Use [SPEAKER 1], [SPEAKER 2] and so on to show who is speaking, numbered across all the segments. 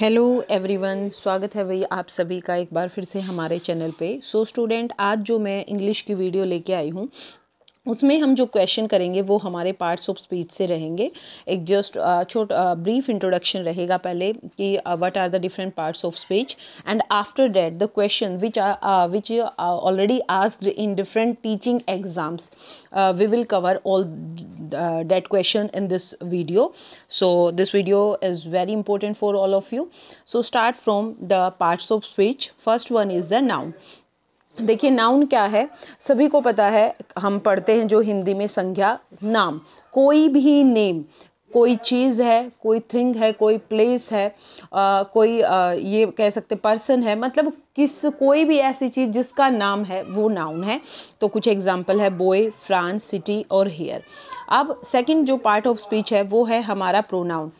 [SPEAKER 1] Hello everyone स्वागत है भाई आप सभी का एक बार फिर से हमारे चैनल पे सो so, स्टूडेंट आज जो मैं इंग्लिश की वीडियो लेके आई हूँ उसमें हम जो क्वेश्चन करेंगे वो हमारे पार्ट्स ऑफ स्पीच से रहेंगे एक जस्ट छोटा ब्रीफ इंट्रोडक्शन रहेगा पहले कि what are the different parts of speech and after that the question which are which already asked in different teaching exams we will cover all that question in this video so this video is very important for all of you so start from the parts of speech first one is the noun देखिए noun क्या है सभी को पता है हम पढ़ते हैं जो हिंदी में संज्ञा नाम कोई भी नेम कोई चीज़ है कोई थिंग है कोई प्लेस है आ, कोई आ, ये कह सकते पर्सन है मतलब किस कोई भी ऐसी चीज़ जिसका नाम है वो नाउन है तो कुछ एग्जाम्पल है बोए फ्रांस सिटी और हेयर अब सेकंड जो पार्ट ऑफ स्पीच है वो है हमारा प्रोनाउन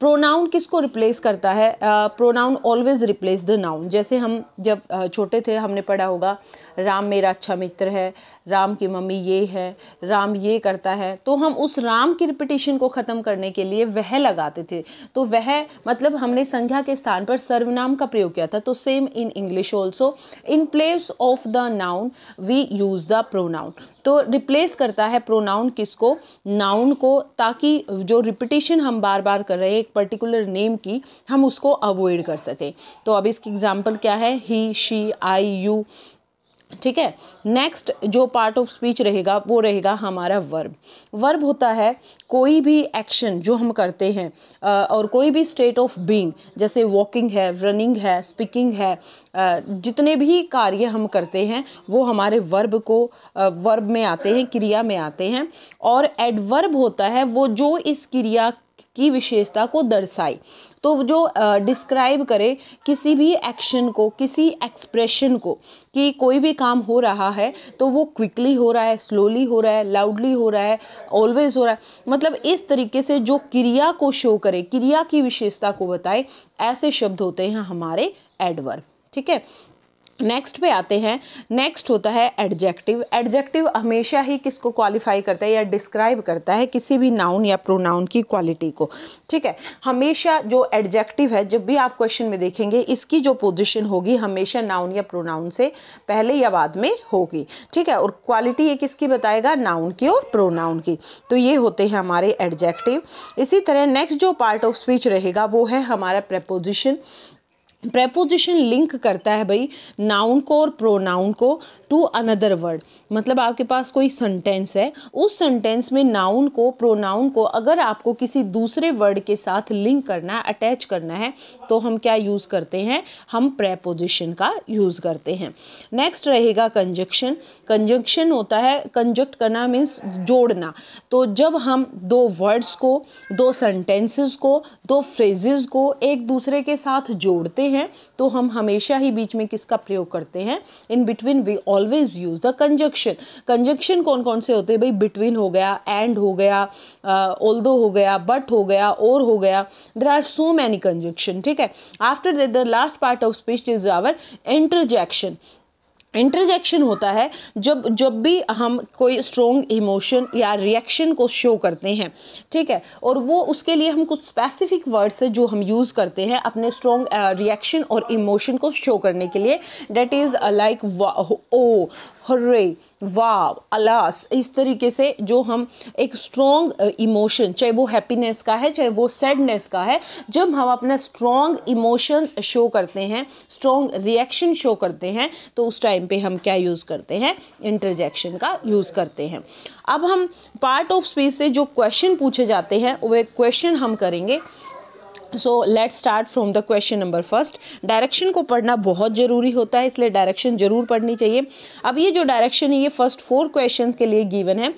[SPEAKER 1] प्रोनाउन किसको रिप्लेस करता है pronoun always replace the noun जैसे हम जब छोटे थे हमने पढ़ा होगा राम मेरा अच्छा मित्र है राम की मम्मी ये है राम ये करता है तो हम उस राम की रिपीटेशन को ख़त्म करने के लिए वह लगाते थे तो वह मतलब हमने संज्ञा के स्थान पर सर्वनाम का प्रयोग किया था तो same in English also in place of the noun we use the pronoun तो रिप्लेस करता है प्रोनाउन किसको नाउन को ताकि जो रिपीटेशन हम बार बार कर रहे हैं एक पर्टिकुलर नेम की हम उसको अवॉइड कर सकें तो अब इसकी एग्जाम्पल क्या है ही शी आई यू ठीक है नेक्स्ट जो पार्ट ऑफ स्पीच रहेगा वो रहेगा हमारा वर्ब वर्ब होता है कोई भी एक्शन जो हम करते हैं और कोई भी स्टेट ऑफ बीइंग जैसे वॉकिंग है रनिंग है स्पीकिंग है जितने भी कार्य हम करते हैं वो हमारे वर्ब को वर्ब में आते हैं क्रिया में आते हैं और एडवर्ब होता है वो जो इस क्रिया की विशेषता को दर्शाए तो जो डिस्क्राइब करे किसी भी एक्शन को किसी एक्सप्रेशन को कि कोई भी काम हो रहा है तो वो क्विकली हो रहा है स्लोली हो रहा है लाउडली हो रहा है ऑलवेज हो रहा है मतलब इस तरीके से जो क्रिया को शो करे क्रिया की विशेषता को बताए ऐसे शब्द होते हैं हमारे एडवर्ब ठीक है नेक्स्ट पे आते हैं नेक्स्ट होता है एडजेक्टिव एडजेक्टिव हमेशा ही किसको क्वालिफाई करता है या डिस्क्राइब करता है किसी भी नाउन या प्रोनाउन की क्वालिटी को ठीक है हमेशा जो एडजेक्टिव है जब भी आप क्वेश्चन में देखेंगे इसकी जो पोजीशन होगी हमेशा नाउन या प्रोनाउन से पहले या बाद में होगी ठीक है और क्वालिटी ये किसकी बताएगा नाउन की और प्रोनाउन की तो ये होते हैं हमारे एडजेक्टिव इसी तरह नेक्स्ट जो पार्ट ऑफ स्पीच रहेगा वो है हमारा प्रपोजिशन प्रेपोजिशन लिंक करता है भाई नाउन को और प्रोनाउन को टू अनदर वर्ड मतलब आपके पास कोई सेंटेंस है उस सेंटेंस में नाउन को प्रोनाउन को अगर आपको किसी दूसरे वर्ड के साथ लिंक करना है अटैच करना है तो हम क्या यूज़ करते हैं हम प्रेपोजिशन का यूज़ करते हैं नेक्स्ट रहेगा कंजक्शन कंजक्शन होता है कंजक्ट करना मीन्स जोड़ना तो जब हम दो वर्ड्स को दो सेंटेंसेस को दो फ्रेजेस को एक दूसरे के साथ जोड़ते हैं तो हम हमेशा ही बीच में किसका प्रयोग करते हैं in between we always use the conjunction conjunction कौन कौन से होते हैं भाई बिटवीन हो गया एंड हो गया ओल uh, हो गया बट हो गया और हो गया there are so many conjunction ठीक है after that the last part of speech is our interjection interjection होता है जब जब भी हम कोई स्ट्रोंग इमोशन या रिएक्शन को शो करते हैं ठीक है और वो उसके लिए हम कुछ स्पेसिफिक वर्ड्स है जो हम यूज़ करते हैं अपने स्ट्रोंग रिएक्शन uh, और इमोशन को शो करने के लिए that is like oh hurray wow alas इस तरीके से जो हम एक स्ट्रॉन्ग इमोशन चाहे वो हैप्पीनेस का है चाहे वो सैडनेस का है जब हम अपना स्ट्रॉन्ग इमोशंस शो करते हैं स्ट्रॉन्ग रिएक्शन शो करते हैं तो उस टाइम पे हम क्या यूज़ करते हैं इंटरजेक्शन का यूज़ करते हैं अब हम पार्ट ऑफ स्पीच से जो क्वेश्चन पूछे जाते हैं वह क्वेश्चन हम करेंगे so let start from the question number first direction को पढ़ना बहुत ज़रूरी होता है इसलिए डायरेक्शन ज़रूर पढ़नी चाहिए अब ये जो डायरेक्शन है ये फर्स्ट फोर क्वेश्चन के लिए गिवन है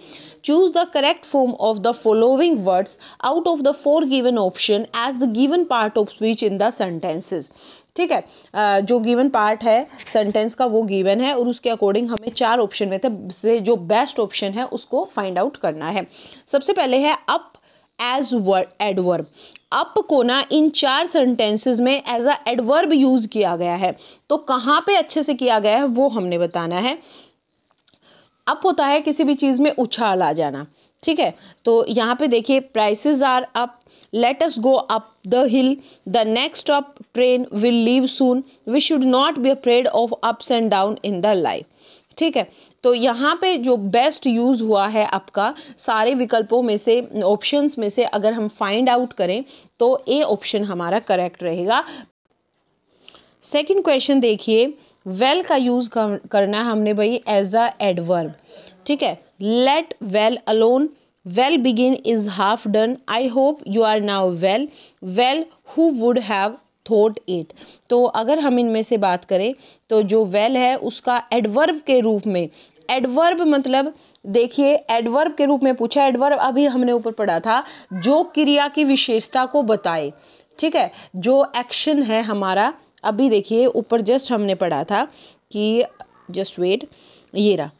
[SPEAKER 1] choose the correct form of the following words out of the four given option as the given part of speech in the sentences ठीक है जो गिवन पार्ट है सेंटेंस का वो गिवन है और उसके अकॉर्डिंग हमें चार ऑप्शन में थे से जो बेस्ट ऑप्शन है उसको फाइंड आउट करना है सबसे पहले है up as word adverb up को ना इन चार सेंटेंसेस में एज अ एडवर्ब यूज़ किया गया है तो कहाँ पे अच्छे से किया गया है वो हमने बताना है अप होता है किसी भी चीज़ में उछाल आ जाना ठीक है तो यहाँ पे देखिए prices are up let us go up the hill the next up train will leave soon we should not be afraid of ups and down in the life ठीक है तो यहाँ पे जो बेस्ट यूज़ हुआ है आपका सारे विकल्पों में से ऑप्शंस में से अगर हम फाइंड आउट करें तो ए ऑप्शन हमारा करेक्ट रहेगा सेकंड क्वेश्चन देखिए वेल का यूज़ करना हमने भाई एज अ एडवर्ब ठीक है let well alone well begin is half done I hope you are now well well who would have thought it तो अगर हम इनमें से बात करें तो जो वेल है उसका एडवर्ब के रूप में एडवर्ब मतलब देखिए एडवर्ब के रूप में पूछा एडवर्ब अभी हमने ऊपर पढ़ा था जो क्रिया की विशेषता को बताए ठीक है जो एक्शन है हमारा अभी देखिए ऊपर जस्ट हमने पढ़ा था कि जस्ट वेट ये रहा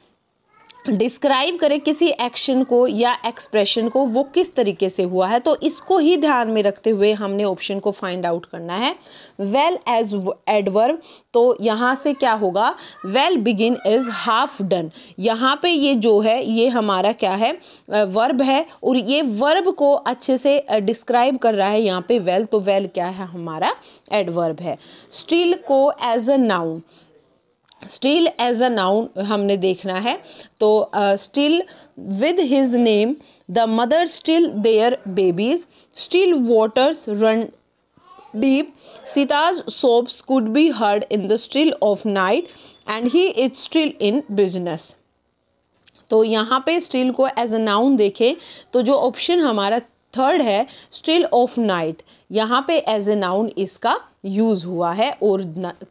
[SPEAKER 1] डिस्क्राइब करें किसी एक्शन को या एक्सप्रेशन को वो किस तरीके से हुआ है तो इसको ही ध्यान में रखते हुए हमने ऑप्शन को फाइंड आउट करना है वेल एज एडवर्ब तो यहाँ से क्या होगा well begin is half done यहाँ पे ये जो है ये हमारा क्या है वर्ब है और ये वर्ब को अच्छे से डिस्क्राइब कर रहा है यहाँ पे वेल well, तो वेल well क्या है हमारा एडवर्ब है स्टील को as a noun still as a noun हमने देखना है तो still with his name the mother still their babies still waters run deep सिताज soaps could be heard in the still of night and he is still in business तो यहाँ पे still को as a noun देखें तो जो option हमारा third है स्टिल ऑफ नाइट यहाँ पे एज ए नाउन इसका यूज़ हुआ है और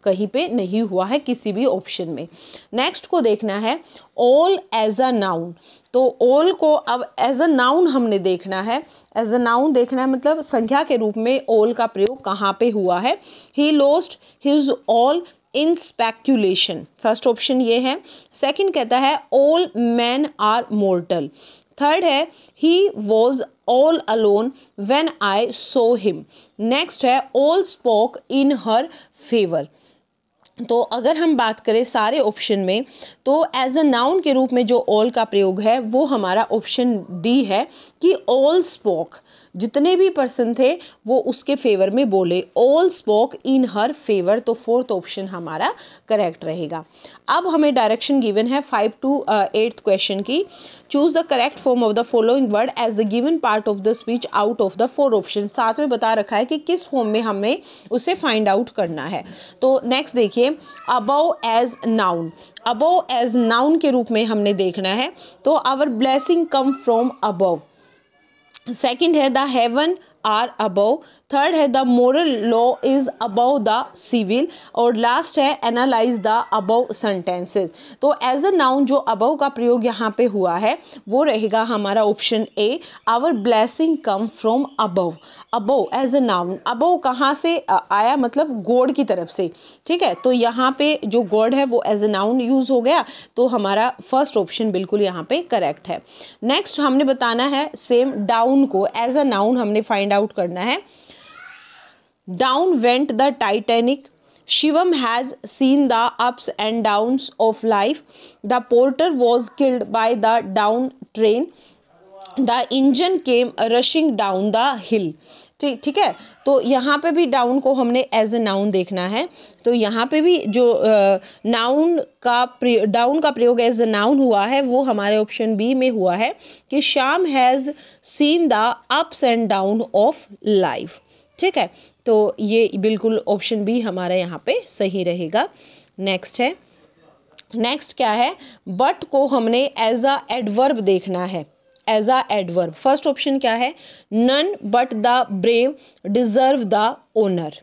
[SPEAKER 1] कहीं पे नहीं हुआ है किसी भी ऑप्शन में नेक्स्ट को देखना है ऑल एज अ नाउन तो ऑल को अब एज अ नाउन हमने देखना है एज अ नाउन देखना है मतलब संख्या के रूप में ऑल का प्रयोग कहाँ पे हुआ है he lost his all in speculation first option ये है सेकंड कहता है all man are mortal third है he was all alone when I saw him next है all spoke in her favour तो अगर हम बात करें सारे ऑप्शन में तो एज अ नाउन के रूप में जो ऑल का प्रयोग है वो हमारा ऑप्शन डी है कि ऑल स्पोक जितने भी पर्सन थे वो उसके फेवर में बोले all spoke in her favour तो फोर्थ ऑप्शन हमारा करेक्ट रहेगा अब हमें डायरेक्शन गिवन है फाइव टू एट क्वेश्चन की choose the correct form of the following word as the given part of the speech out of the four option साथ में बता रखा है कि किस फॉर्म में हमें उसे फाइंड आउट करना है तो नेक्स्ट देखिए above as noun above as noun के रूप में हमने देखना है तो our blessing come from above Second is the heaven are above. Third है the moral law is above the civil और लास्ट है एनालाइज द अबव सेंटेंसेज तो एज अ नाउन जो अबव का प्रयोग यहाँ पे हुआ है वो रहेगा हमारा option A our blessing come from above above as a noun above कहाँ से आया मतलब गोड की तरफ से ठीक है तो यहाँ पे जो गॉड है वो एज अ नाउन यूज़ हो गया तो हमारा फर्स्ट ऑप्शन बिल्कुल यहाँ पे करेक्ट है नेक्स्ट हमने बताना है सेम डाउन को एज अ नाउन हमने फाइंड आउट करना है down went the Titanic Shivam has seen the ups and downs of life the porter was killed by the down train the engine came rushing down the hill ठीक ठीक है तो यहाँ पे भी डाउन को हमने एज ए नाउन देखना है तो यहाँ पे भी जो नाउन का डाउन का प्रयोग एज ए नाउन हुआ है वो हमारे ऑप्शन बी में हुआ है कि Sham has seen the ups and down of life ठीक है तो ये बिल्कुल ऑप्शन भी हमारा यहाँ पे सही रहेगा नेक्स्ट है नेक्स्ट क्या है बट को हमने एज अ एडवर्ब देखना है as a adverb first option क्या है none but the brave deserve the honour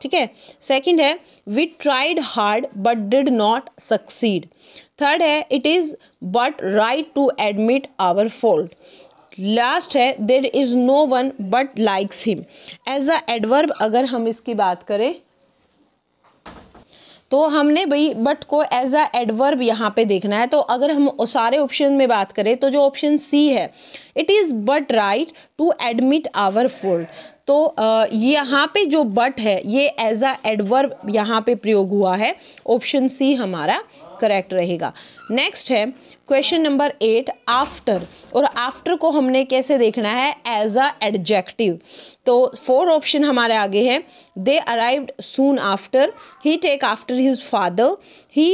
[SPEAKER 1] ठीक है सेकंड है we tried hard but did not succeed third है it is but right to admit our fault last है there is no one but likes him as a adverb अगर हम इसकी बात करें तो हमने भाई बट को एज अ एडवर्ब यहाँ पे देखना है तो अगर हम सारे ऑप्शन में बात करें तो जो ऑप्शन सी है it is but right to admit our fault तो यहाँ पे जो बट है ये एज अ एडवर्ब यहाँ पे प्रयोग हुआ है ऑप्शन सी हमारा करेक्ट रहेगा नेक्स्ट है क्वेश्चन नंबर एट आफ्टर और आफ्टर को हमने कैसे देखना है एज अ एडजेक्टिव तो फोर ऑप्शन हमारे आगे हैं they arrived soon after he take after his father he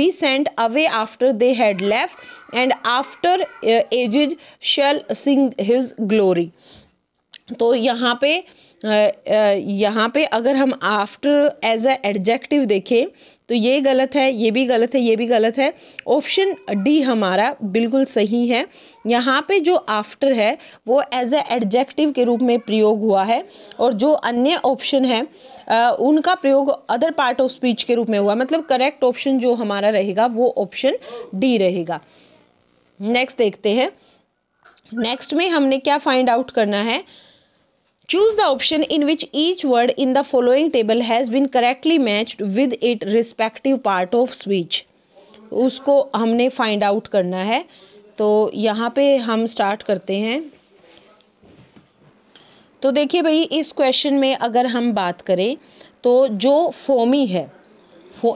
[SPEAKER 1] we sent away after they had left and after ages shall sing his glory तो यहाँ पे uh, uh, यहाँ पे अगर हम आफ्टर एज अ एडजेक्टिव देखें तो ये गलत है ये भी गलत है ये भी गलत है ऑप्शन डी हमारा बिल्कुल सही है यहाँ पे जो आफ्टर है वो एज ए एडजेक्टिव के रूप में प्रयोग हुआ है और जो अन्य ऑप्शन है आ, उनका प्रयोग अदर पार्ट ऑफ स्पीच के रूप में हुआ मतलब करेक्ट ऑप्शन जो हमारा रहेगा वो ऑप्शन डी रहेगा नेक्स्ट देखते हैं नेक्स्ट में हमने क्या फाइंड आउट करना है Choose the option in which each word in the following table has been correctly matched with its respective part of speech. उसको हमने फाइंड आउट करना है तो यहाँ पे हम स्टार्ट करते हैं तो देखिए भाई इस क्वेश्चन में अगर हम बात करें तो जो फोमी है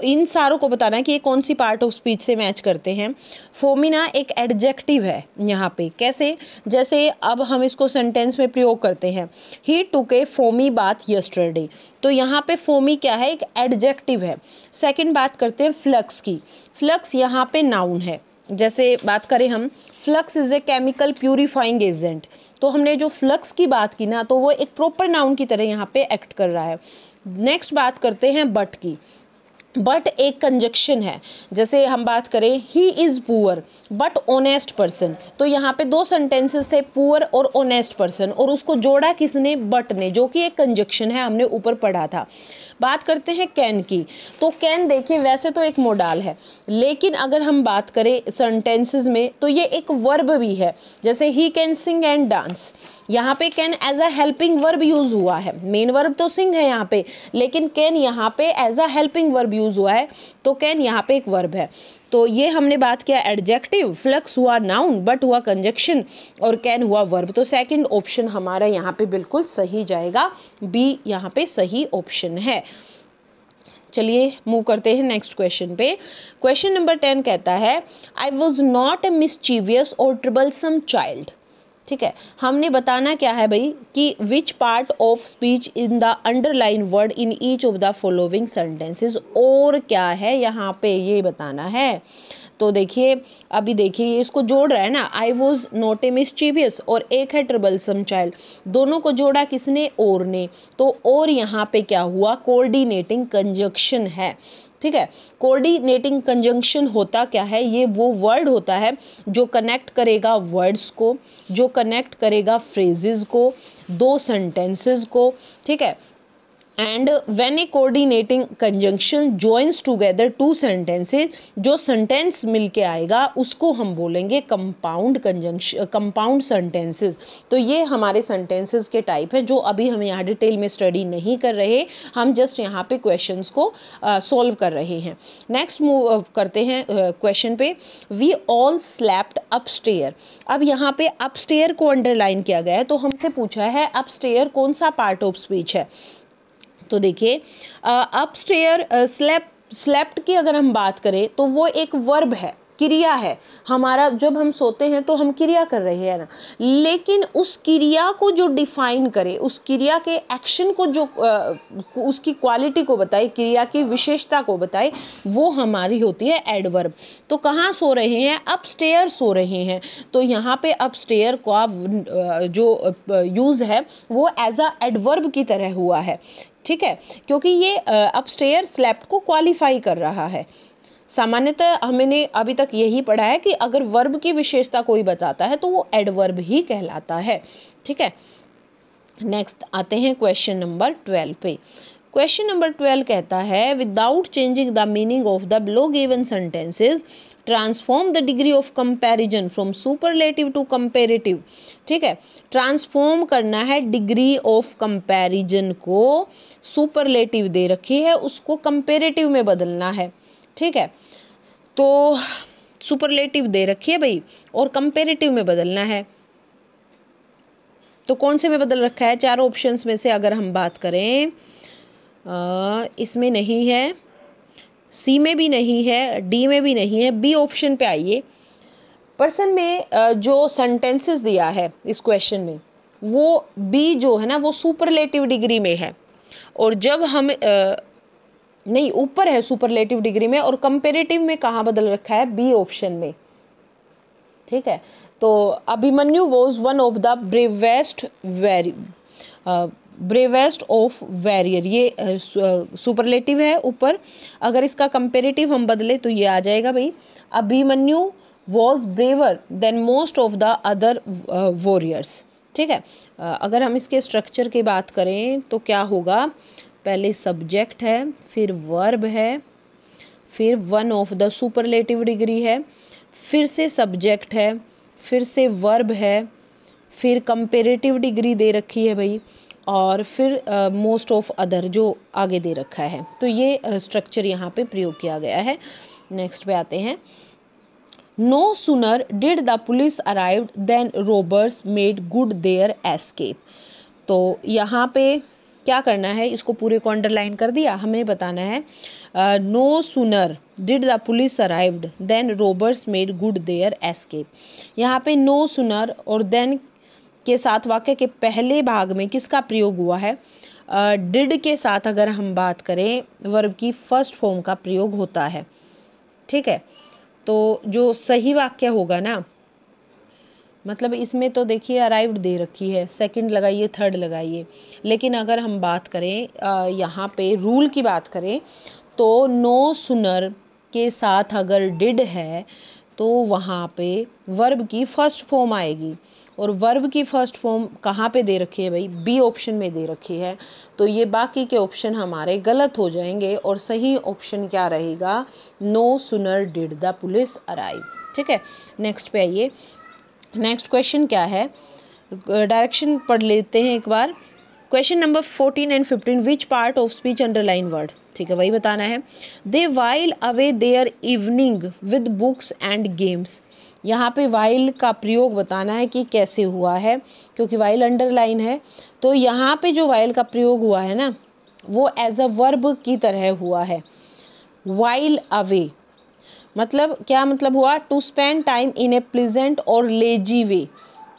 [SPEAKER 1] इन सारों को बताना है कि ये कौन सी पार्ट ऑफ स्पीच से मैच करते हैं फोमिना एक एडजेक्टिव है यहाँ पे कैसे जैसे अब हम इसको सेंटेंस में प्रयोग करते हैं ही टुक ए फोमी बात यस्टरडे तो यहाँ पे फोमी क्या है एक एडजेक्टिव है सेकंड बात करते हैं फ्लक्स की फ्लक्स यहाँ पे नाउन है जैसे बात करें हम flux is a chemical purifying agent तो हमने जो फ्लक्स की बात की ना तो वो एक प्रॉपर नाउन की तरह यहाँ पे एक्ट कर रहा है नेक्स्ट बात करते हैं बट की बट एक कंजक्शन है जैसे हम बात करें he is poor but honest person तो यहाँ पे दो सेंटेंसेस थे पुअर और ओनेस्ट पर्सन और उसको जोड़ा किसने बट ने जो कि एक कंजक्शन है हमने ऊपर पढ़ा था बात करते हैं कैन की तो कैन देखिए वैसे तो एक मोडाल है लेकिन अगर हम बात करें सेंटेंसेस में तो ये एक वर्ब भी है जैसे he can sing and dance यहाँ पे can as a helping verb use हुआ है मेन वर्ब तो सिंह है यहाँ पे लेकिन कैन यहाँ पे as a helping verb use हुआ है तो कैन यहाँ पे एक वर्ब है तो ये हमने बात किया एडजेक्टिव फ्लक्स हुआ नाउन बट हुआ कंजक्शन और कैन हुआ वर्ब तो सेकंड ऑप्शन हमारा यहाँ पे बिल्कुल सही जाएगा बी यहाँ पे सही ऑप्शन है चलिए मूव करते हैं नेक्स्ट क्वेश्चन पे क्वेश्चन नंबर टेन कहता है I was not a mischievous और सम चाइल्ड ठीक है हमने बताना क्या है भाई कि which part of speech in the underline word in each of the following sentences और क्या है यहाँ पे ये बताना है तो देखिए अभी देखिए इसको जोड़ रहा है ना I was not a mischievous और एक है सम चाइल्ड दोनों को जोड़ा किसने और ने तो और यहाँ पे क्या हुआ कोऑर्डिनेटिंग कंजक्शन है ठीक है कोऑर्डिनेटिंग कंजंक्शन होता क्या है ये वो वर्ड होता है जो कनेक्ट करेगा वर्ड्स को जो कनेक्ट करेगा फ्रेजेस को दो सेंटेंसेस को ठीक है and when a coordinating conjunction joins together two sentences जो सेंटेंस मिल के आएगा उसको हम बोलेंगे कंपाउंड कंजंक्शन कंपाउंड सेंटेंसेज तो ये हमारे सेंटेंसेज के टाइप हैं जो अभी हम यहाँ डिटेल में स्टडी नहीं कर रहे हम जस्ट यहाँ पे क्वेश्चन को सॉल्व uh, कर रहे हैं नेक्स्ट मूव करते हैं क्वेश्चन uh, पे वी ऑल स्लैप्ड अपस्टेयर अब यहाँ पे अपस्टेयर को अंडरलाइन किया गया है तो हमसे पूछा है अपस्टेयर कौन सा पार्ट ऑफ स्पीच है तो देखिए अपस्टेयर स्लैप स्लैप्ट की अगर हम बात करें तो वो एक वर्ब है क्रिया है हमारा जब हम सोते हैं तो हम क्रिया कर रहे हैं ना लेकिन उस क्रिया को जो डिफाइन करे उस क्रिया के एक्शन को जो आ, उसकी क्वालिटी को बताए क्रिया की विशेषता को बताए वो हमारी होती है एडवर्ब तो कहाँ सो रहे हैं अप सो रहे हैं तो यहाँ पे अप का जो यूज़ है वो एज अ एडवर्ब की तरह हुआ है ठीक है क्योंकि ये अपस्टेयर स्लैप्ट को क्वालिफाई कर रहा है सामान्यतः हमने अभी तक यही पढ़ा है कि अगर वर्ब की विशेषता कोई बताता है तो वो एडवर्ब ही कहलाता है ठीक है नेक्स्ट आते हैं क्वेश्चन नंबर ट्वेल्व पे क्वेश्चन नंबर ट्वेल्व कहता है without changing the meaning of the below given sentences transform the degree of comparison from superlative to comparative ठीक है ट्रांसफॉर्म करना है डिग्री ऑफ कंपैरिजन को सुपरलेटिव दे रखी है उसको कंपेरेटिव में बदलना है ठीक है तो सुपरलेटिव दे रखी है भाई और कंपेरेटिव में बदलना है तो कौन से में बदल रखा है चार ऑप्शंस में से अगर हम बात करें इसमें नहीं है सी में भी नहीं है डी में भी नहीं है बी ऑप्शन पे आइए पर्सन में जो सेंटेंसेस दिया है इस क्वेश्चन में वो बी जो है ना वो सुपरलेटिव डिग्री में है और जब हम नहीं ऊपर है सुपरलेटिव डिग्री में और कंपेरेटिव में कहाँ बदल रखा है बी ऑप्शन में ठीक है तो Abhimanyu was one of the bravest very bravest of warrior ये सुपरलेटिव है ऊपर अगर इसका कंपेरेटिव हम बदले तो ये आ जाएगा भाई Abhimanyu was braver than most of the other warriors ठीक है अगर हम इसके स्ट्रक्चर की बात करें तो क्या होगा पहले सब्जेक्ट है फिर वर्ब है फिर one of the superlative degree है फिर से सब्जेक्ट है फिर से वर्ब है फिर कंपेरेटिव डिग्री दे रखी है भाई और फिर मोस्ट ऑफ अदर जो आगे दे रखा है तो ये स्ट्रक्चर uh, यहाँ पे प्रयोग किया गया है नेक्स्ट पे आते हैं no sooner did the police arrive than robbers made good their escape तो यहाँ पे क्या करना है इसको पूरे को अंडरलाइन कर दिया हमें बताना है no sooner did the police arrived than robbers made good their escape यहाँ पे नो सुनर और देन के साथ वाक्य के पहले भाग में किसका प्रयोग हुआ है डिड uh, के साथ अगर हम बात करें वर्ब की फर्स्ट फॉर्म का प्रयोग होता है ठीक है तो जो सही वाक्य होगा ना मतलब इसमें तो देखिए अराइव्ड दे रखी है सेकंड लगाइए थर्ड लगाइए लेकिन अगर हम बात करें यहाँ पे रूल की बात करें तो नो सुनर के साथ अगर डिड है तो वहाँ पे वर्ब की फ़र्स्ट फॉर्म आएगी और वर्ब की फ़र्स्ट फॉर्म कहाँ पे दे रखी है भाई बी ऑप्शन में दे रखी है तो ये बाकी के ऑप्शन हमारे गलत हो जाएंगे और सही ऑप्शन क्या रहेगा no sooner did the police arrive ठीक है नेक्स्ट पे आइए नेक्स्ट क्वेश्चन क्या है डायरेक्शन uh, पढ़ लेते हैं एक बार question number fourteen and fifteen which part of speech underline word ठीक है वही बताना है they while away their evening with books and games यहाँ पे वाइल का प्रयोग बताना है कि कैसे हुआ है क्योंकि वाइल अंडरलाइन है तो यहाँ पे जो वाइल का प्रयोग हुआ है ना वो एज अ वर्ब की तरह हुआ है वाइल अवे मतलब क्या मतलब हुआ to spend time in a pleasant और लेजी वे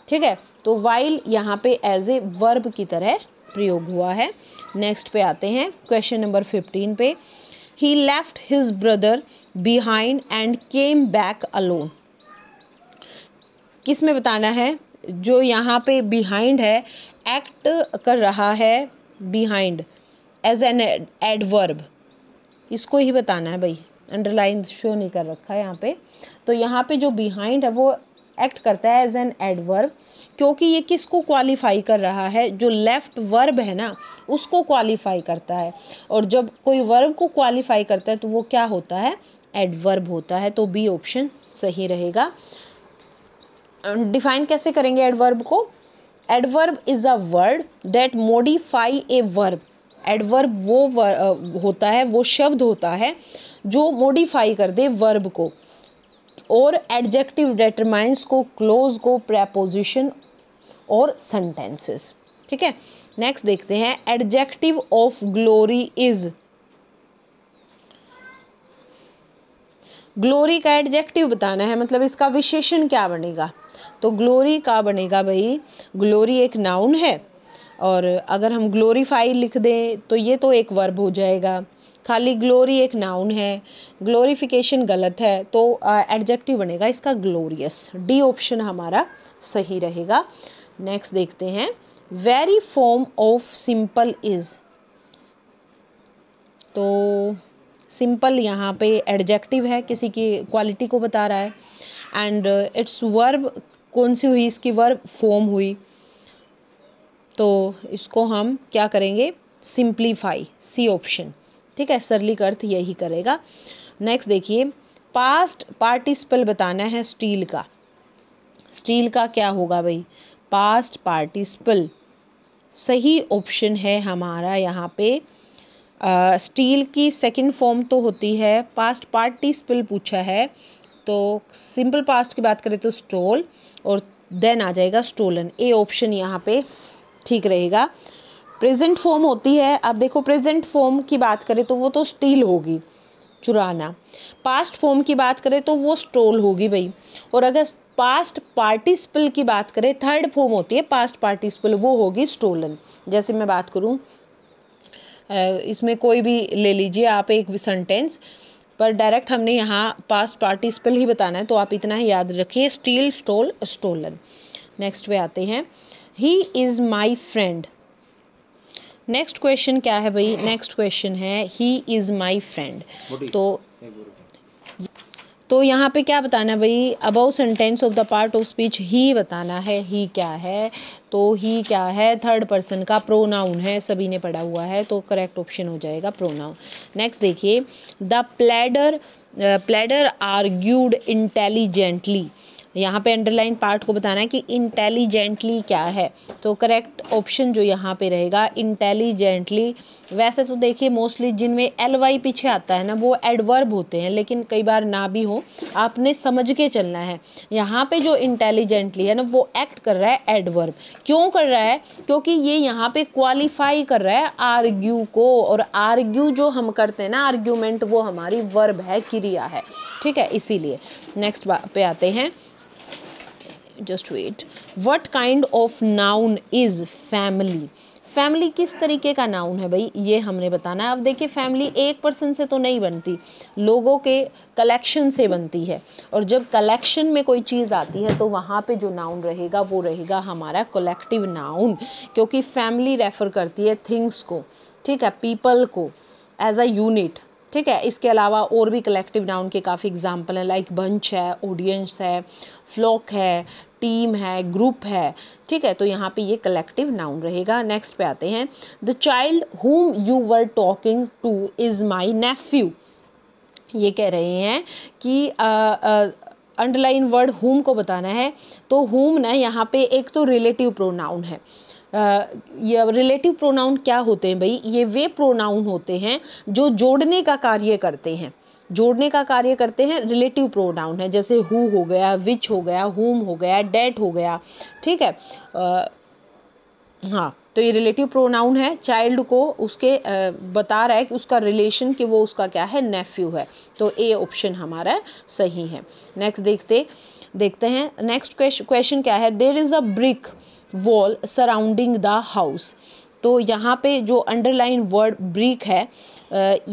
[SPEAKER 1] ठीक है तो वाइल यहाँ पे एज ए वर्ब की तरह प्रयोग हुआ है नेक्स्ट पे आते हैं क्वेश्चन नंबर फिफ्टीन पे he left his brother behind and came back alone किस में बताना है जो यहाँ पे बिहाइंड है एक्ट कर रहा है बिहाइंड एज एन एडवर्ब इसको ही बताना है भाई अंडरलाइन शो नहीं कर रखा है यहाँ पे तो यहाँ पे जो बिहाइंड है वो एक्ट करता है एज एन एडवर्ब क्योंकि ये किसको क्वालिफाई कर रहा है जो लेफ़्ट वर्ब है ना उसको क्वालिफाई करता है और जब कोई वर्ब को क्वालिफाई करता है तो वो क्या होता है एडवर्ब होता है तो बी ऑप्शन सही रहेगा डिफाइन कैसे करेंगे एडवर्ब को adverb is a word that modify a verb adverb वो वर, होता है वो शब्द होता है जो मॉडिफाई कर दे वर्ब को और एडजेक्टिव डेटरमाइंस को क्लोज को प्रेपोजिशन और सेंटेंसेस ठीक है नेक्स्ट देखते हैं adjective of glory is glory का एडजेक्टिव बताना है मतलब इसका विशेषण क्या बनेगा तो ग्लोरी का बनेगा भाई ग्लोरी एक नाउन है और अगर हम ग्लोरीफाई लिख दें तो ये तो एक वर्ब हो जाएगा खाली ग्लोरी एक नाउन है ग्लोरीफिकेशन गलत है तो एडजेक्टिव uh, बनेगा इसका ग्लोरियस डी ऑप्शन हमारा सही रहेगा नेक्स्ट देखते हैं very form of simple is तो सिंपल यहाँ पे एडजेक्टिव है किसी की क्वालिटी को बता रहा है एंड इट्स वर्ब कौन सी हुई इसकी वर्ब फॉर्म हुई तो इसको हम क्या करेंगे सिंप्लीफाई सी ऑप्शन ठीक है सरलिक अर्थ यही करेगा नेक्स्ट देखिए पास्ट पार्टिसिपल बताना है स्टील का स्टील का क्या होगा भाई पास्ट पार्टिसिपल सही ऑप्शन है हमारा यहाँ पे स्टील uh, की सेकंड फॉर्म तो होती है पास्ट पार्टिसिपल पूछा है तो सिंपल पास्ट की बात करें तो स्टोल और देन आ जाएगा स्टोलन ए ऑप्शन यहाँ पे ठीक रहेगा प्रेजेंट फॉर्म होती है अब देखो प्रेजेंट फॉर्म की बात करें तो वो तो स्टील होगी चुराना पास्ट फॉर्म की बात करें तो वो स्टोल होगी भाई और अगर पास्ट पार्टिसिपल की बात करें थर्ड फॉर्म होती है पास्ट पार्टिसिपल वो होगी स्टोलन जैसे मैं बात करूँ इसमें कोई भी ले लीजिए आप एक सेंटेंस पर डायरेक्ट हमने यहाँ पास्ट पार्टिसिपल ही बताना है तो आप इतना ही याद रखिए स्टील स्टोल स्टोलन नेक्स्ट पे आते हैं he is my friend next question क्या है भाई नेक्स्ट क्वेश्चन है ही इज़ माई फ्रेंड तो तो यहाँ पे क्या बताना है भाई above sentence of the part of speech he बताना है ही क्या है तो ही क्या है थर्ड पर्सन का प्रोनाउन है सभी ने पढ़ा हुआ है तो करेक्ट ऑप्शन हो जाएगा प्रोनाउन नेक्स्ट देखिए the pleader pleader argued intelligently यहाँ पे अंडरलाइन पार्ट को बताना है कि इंटेलिजेंटली क्या है तो करेक्ट ऑप्शन जो यहाँ पे रहेगा इंटेलिजेंटली वैसे तो देखिए मोस्टली जिनमें एल वाई पीछे आता है ना वो एडवर्ब होते हैं लेकिन कई बार ना भी हो आपने समझ के चलना है यहाँ पे जो इंटेलिजेंटली है ना वो एक्ट कर रहा है एडवर्ब क्यों कर रहा है क्योंकि ये यहाँ पे क्वालिफाई कर रहा है आर्ग्यू को और आर्ग्यू जो हम करते हैं ना आर्ग्यूमेंट वो हमारी वर्ब है क्रिया है ठीक है इसीलिए नेक्स्ट पे आते हैं just wait what kind of noun is family family किस तरीके का नाउन है भाई ये हमने बताना है अब देखिए फैमिली एक पर्सन से तो नहीं बनती लोगों के कलेक्शन से बनती है और जब कलेक्शन में कोई चीज़ आती है तो वहाँ पे जो नाउन रहेगा वो रहेगा हमारा कलेक्टिव नाउन क्योंकि फैमिली रेफ़र करती है थिंग्स को ठीक है पीपल को एज अ यूनिट ठीक है इसके अलावा और भी कलेक्टिव नाउन के काफ़ी एग्जाम्पल हैं लाइक बंच है ऑडियंस है फ्लॉक है टीम है ग्रुप है ठीक है तो यहाँ पे ये कलेक्टिव नाउन रहेगा नेक्स्ट पे आते हैं the child whom you were talking to is my nephew ये कह रहे हैं कि अंडरलाइन वर्ड होम को बताना है तो होम ना यहाँ पे एक तो रिलेटिव प्रोनाउन है ये रिलेटिव प्रोनाउन क्या होते हैं भाई ये वे प्रोनाउन होते हैं जो जोड़ने का कार्य करते हैं जोड़ने का कार्य करते हैं रिलेटिव प्रोनाउन है जैसे हु हो गया विच हो गया हुम हो गया डेट हो गया ठीक है आ, हाँ तो ये रिलेटिव प्रोनाउन है चाइल्ड को उसके आ, बता रहा है कि उसका रिलेशन कि वो उसका क्या है नेफ्यू है तो ए ऑप्शन हमारा सही है नेक्स्ट देखते देखते हैं नेक्स्ट क्वेश्चन क्या है there is a brick wall surrounding the house तो यहाँ पे जो अंडरलाइन वर्ड ब्रीक है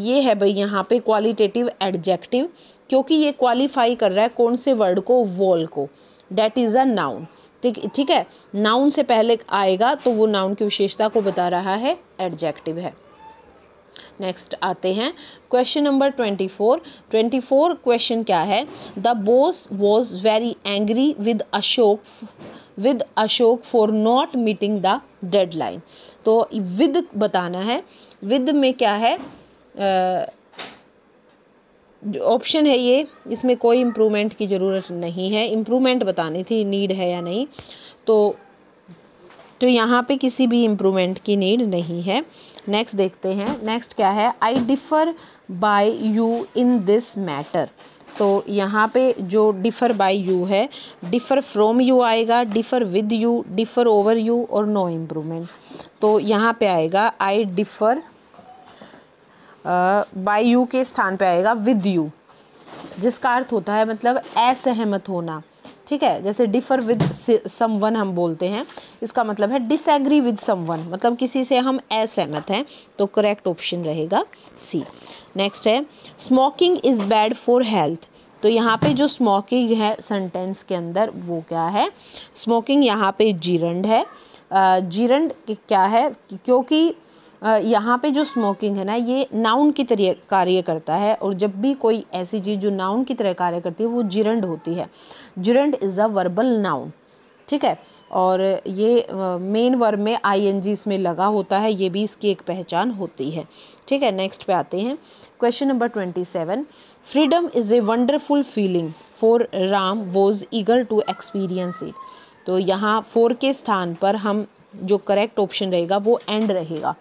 [SPEAKER 1] ये है भाई यहाँ पे क्वालिटेटिव एडजेक्टिव क्योंकि ये क्वालिफाई कर रहा है कौन से वर्ड को वॉल को डैट इज़ अ नाउन ठीक ठीक है नाउन से पहले आएगा तो वो नाउन की विशेषता को बता रहा है एडजेक्टिव है नेक्स्ट आते हैं question number twenty four twenty four question क्या है the boss was very angry with Ashok with Ashok for not meeting the deadline तो विद बताना है विद में क्या है ऑप्शन है ये इसमें कोई इम्प्रूवमेंट की ज़रूरत नहीं है इम्प्रूवमेंट बतानी थी नीड है या नहीं तो तो यहाँ पे किसी भी इम्प्रूवमेंट की नीड नहीं है नेक्स्ट देखते हैं नेक्स्ट क्या है I differ by you in this matter तो यहाँ पे जो डिफ़र बाय यू है डिफ़र फ्रॉम यू आएगा differ with you differ over you और नो इम्प्रूवमेंट तो यहाँ पे आएगा आई डिफ़र बाय यू के स्थान पे आएगा विद यू जिसका अर्थ होता है मतलब असहमत होना ठीक है जैसे डिफ़र विद समवन हम बोलते हैं इसका मतलब है डिसएग्री विद समवन मतलब किसी से हम असहमत हैं तो करेक्ट ऑप्शन रहेगा सी नेक्स्ट है smoking is bad for health तो यहाँ पे जो स्मोकिंग है सेंटेंस के अंदर वो क्या है स्मोकिंग यहाँ पे जीरंड है जीरंड क्या है क्योंकि यहाँ पे जो स्मोकिंग है ना ये नाउन की तरह कार्य करता है और जब भी कोई ऐसी चीज़ जो नाउन की तरह कार्य करती है वो जिरंड होती है gerund is a verbal noun ठीक है और ये मेन वर्ब में आई एन जी इसमें लगा होता है ये भी इसकी एक पहचान होती है ठीक है नेक्स्ट पे आते हैं question number twenty seven freedom is a wonderful feeling for Ram was eager to experience it तो यहाँ फोर के स्थान पर हम जो करेक्ट ऑप्शन रहेगा वो एंड रहेगा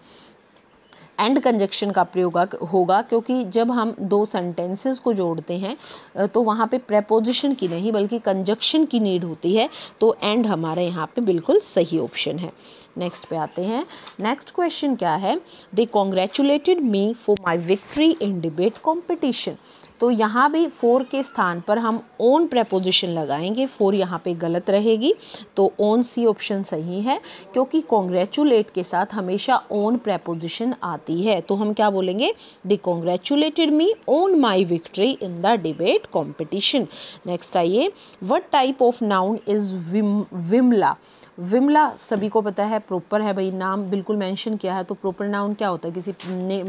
[SPEAKER 1] एंड कंजक्शन का प्रयोग होगा क्योंकि जब हम दो सेंटेंसेस को जोड़ते हैं तो वहाँ पे प्रेपोजिशन की नहीं बल्कि कंजक्शन की नीड होती है तो एंड हमारे यहाँ पे बिल्कुल सही ऑप्शन है नेक्स्ट पे आते हैं नेक्स्ट क्वेश्चन क्या है they congratulated me for my victory in debate competition तो यहाँ भी फोर के स्थान पर हम ओन प्रपोजिशन लगाएंगे फोर यहाँ पे गलत रहेगी तो ओन सी ऑप्शन सही है क्योंकि कॉन्ग्रेचुलेट के साथ हमेशा ओन प्रपोजिशन आती है तो हम क्या बोलेंगे the congratulated me on my victory in the debate competition next आइए what type of noun is विम विमला विमला सभी को पता है प्रॉपर है भाई नाम बिल्कुल मेंशन किया है तो प्रॉपर नाउन क्या होता है किसी ने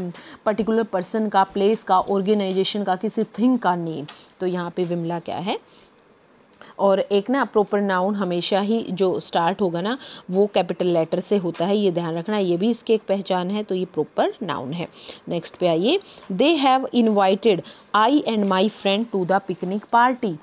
[SPEAKER 1] पर्टिकुलर पर्सन का प्लेस का ऑर्गेनाइजेशन का किसी थिंग का नेम तो यहाँ पे विमला क्या है और एक ना प्रॉपर नाउन हमेशा ही जो स्टार्ट होगा ना वो कैपिटल लेटर से होता है ये ध्यान रखना ये भी इसकी एक पहचान है तो ये प्रॉपर नाउन है नेक्स्ट पे आइए they have invited I and my friend to the picnic party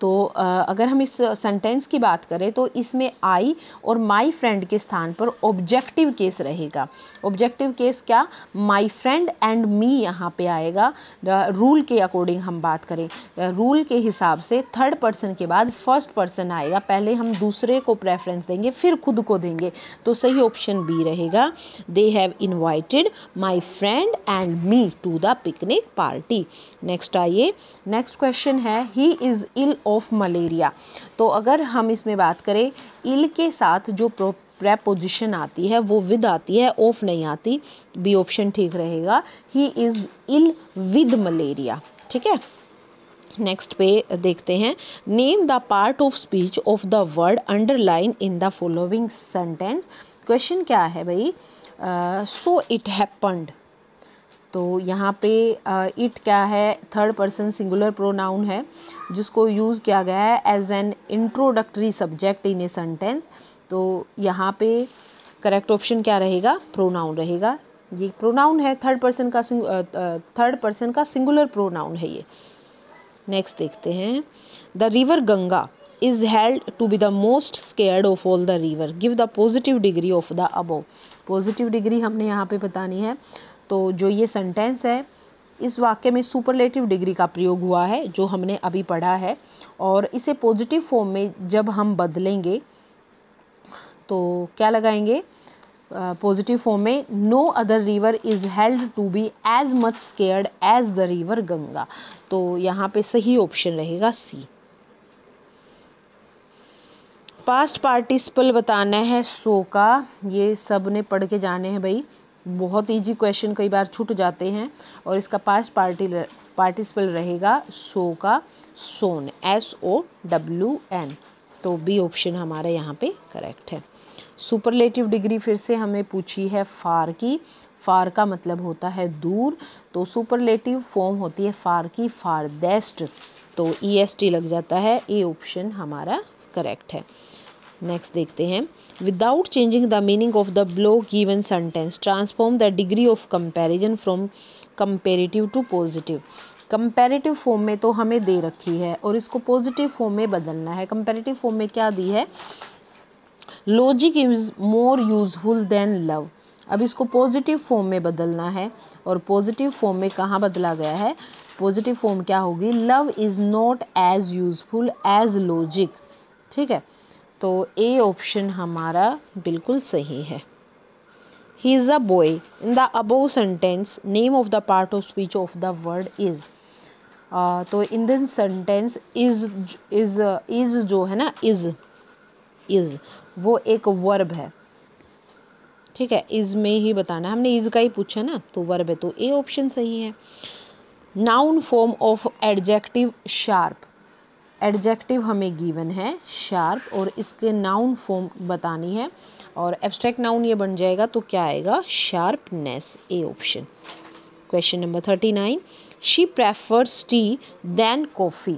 [SPEAKER 1] तो अगर हम इस सेंटेंस की बात करें तो इसमें आई और माई फ्रेंड के स्थान पर ऑब्जेक्टिव केस रहेगा ऑब्जेक्टिव केस क्या माई फ्रेंड एंड मी यहाँ पे आएगा रूल के अकॉर्डिंग हम बात करें रूल के हिसाब से थर्ड पर्सन के बाद फर्स्ट पर्सन आएगा पहले हम दूसरे को प्रेफरेंस देंगे फिर खुद को देंगे तो सही ऑप्शन बी रहेगा they have invited my friend and me to the picnic party next आइए नेक्स्ट क्वेश्चन है he is ill of malaria तो अगर हम इसमें बात करें इल के साथ जो प्रो प्रेपोजिशन आती है वो विद आती है ऑफ नहीं आती बी ऑप्शन ठीक रहेगा he is ill with malaria ठीक है नेक्स्ट पे देखते हैं name the part of speech of the word underline in the following sentence question क्या है भाई सो इट हैपन्ड तो यहाँ पे इट क्या है थर्ड पर्सन सिंगुलर प्रोनाउन है जिसको यूज़ किया गया है as an introductory subject in a sentence तो यहाँ पे करेक्ट ऑप्शन क्या रहेगा प्रोनाउन रहेगा ये प्रोनाउन है थर्ड पर्सन का थर्ड पर्सन का सिंगुलर प्रोनाउन है ये नेक्स्ट देखते हैं the river Ganga is held to be the most scared of all the river give the positive degree of the above positive degree हमने यहाँ पे बतानी है तो जो ये सेंटेंस है इस वाक्य में सुपरलेटिव डिग्री का प्रयोग हुआ है जो हमने अभी पढ़ा है और इसे पॉजिटिव फॉर्म में जब हम बदलेंगे तो क्या लगाएंगे पॉजिटिव फॉर्म में no other river is held to be as much scared as the river Ganga तो यहाँ पे सही ऑप्शन रहेगा सी पास्ट पार्टिसिपल बताना है सो का ये सब ने पढ़ के जाने हैं भाई बहुत इजी क्वेश्चन कई बार छूट जाते हैं और इसका पास्ट पार्टी पार्टिसिपल रहेगा सो का sown S O W N तो बी ऑप्शन हमारे यहाँ पे करेक्ट है सुपरलेटिव डिग्री फिर से हमें पूछी है फार की फार का मतलब होता है दूर तो सुपरलेटिव फॉर्म होती है फार की फार देस्ट तो ई एस टी लग जाता है ए ऑप्शन हमारा करेक्ट है नेक्स्ट देखते हैं without changing the meaning of the below given sentence transform the degree of comparison from comparative to positive comparative form में तो हमें दे रखी है और इसको पॉजिटिव फॉर्म में बदलना है कंपेरेटिव फॉर्म में क्या दी है logic is more useful than love अब इसको पॉजिटिव फॉर्म में बदलना है और पॉजिटिव फॉर्म में कहाँ बदला गया है पॉजिटिव फॉर्म क्या होगी love is not as useful as logic ठीक है तो ए ऑप्शन हमारा बिल्कुल सही है he is a boy in the above sentence name of the part of speech of the word is तो इन दिन सेंटेंस इज़ इज़ इज़ जो है ना इज़ इज़ वो एक वर्ब है ठीक है इज़ में ही बताना हमने इज़ का ही पूछा ना तो वर्ब है तो ए ऑप्शन सही है noun form of adjective sharp adjective हमें गिवन है शार्प और इसके नाउन फॉर्म बतानी है और एब्स्ट्रैक्ट नाउन ये बन जाएगा तो क्या आएगा sharpness A option question number thirty nine she prefers tea than coffee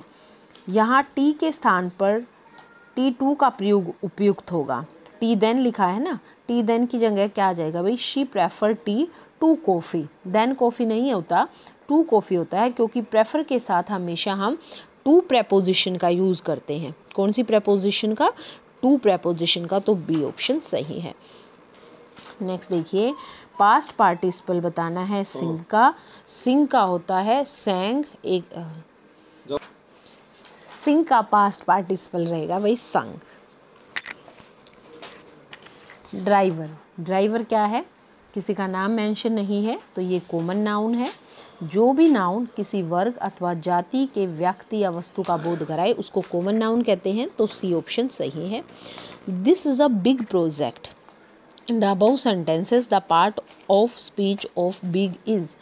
[SPEAKER 1] यहाँ टी के स्थान पर टी टू का प्रयोग उपयुक्त होगा टी देन लिखा है ना टी देन की जगह क्या आ जाएगा भाई she prefer tea to coffee than coffee नहीं होता टू कॉफ़ी होता है क्योंकि प्रेफर के साथ हमेशा हम टू प्रेपोजिशन का यूज़ करते हैं कौन सी प्रेपोजिशन का टू प्रेपोजिशन का तो बी ऑप्शन सही है नेक्स्ट देखिए पास्ट पार्टिसिपल बताना है सिंह का सिंह का होता है सेंग एक सिंह का पास्ट पार्टिसिपल रहेगा वही संग ड्राइवर ड्राइवर क्या है किसी का नाम मेंशन नहीं है तो ये कॉमन नाउन है जो भी नाउन किसी वर्ग अथवा जाति के व्यक्ति या वस्तु का बोध कराए उसको कॉमन नाउन कहते हैं तो सी ऑप्शन सही है this is a big project in the above sentences the part of speech of big is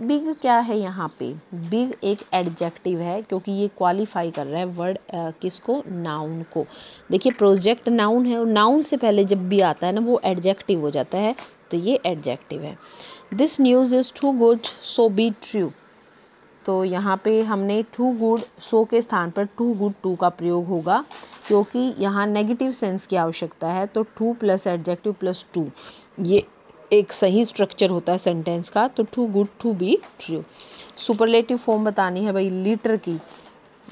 [SPEAKER 1] big क्या है यहाँ पे बिग एक एडजेक्टिव है क्योंकि ये क्वालिफाई कर रहा है वर्ड किसको नाउन को देखिए प्रोजेक्ट नाउन है और नाउन से पहले जब भी आता है ना वो एडजेक्टिव हो जाता है तो ये एडजेक्टिव है this news is too good so be true तो यहाँ पे हमने टू गुड सो के स्थान पर टू गुड टू का प्रयोग होगा क्योंकि यहाँ नेगेटिव सेंस की आवश्यकता है तो too plus adjective plus to ये एक सही स्ट्रक्चर होता है सेंटेंस का तो too good to be true superlative form बतानी है भाई लीटर की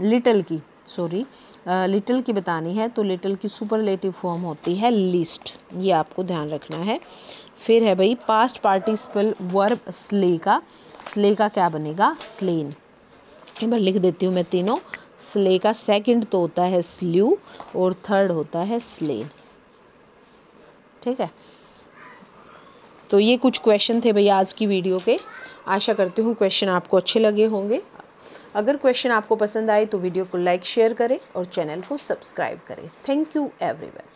[SPEAKER 1] लिटल की सॉरी लिटल की बतानी है तो लिटल की सुपरलेटिव फॉर्म होती है लिस्ट ये आपको ध्यान रखना है फिर है भाई पास्ट पार्टिसिपल वर्ब स्ले का स्ले का क्या बनेगा स्लेन एक बार लिख देती हूँ मैं तीनों स्ले का सेकंड तो होता है स्ल्यू और थर्ड होता है स्लेन ठीक है तो ये कुछ क्वेश्चन थे भाई आज की वीडियो के आशा करती हूँ क्वेश्चन आपको अच्छे लगे होंगे अगर क्वेश्चन आपको पसंद आए तो वीडियो को लाइक शेयर करें और चैनल को सब्सक्राइब करें थैंक यू एवरीवन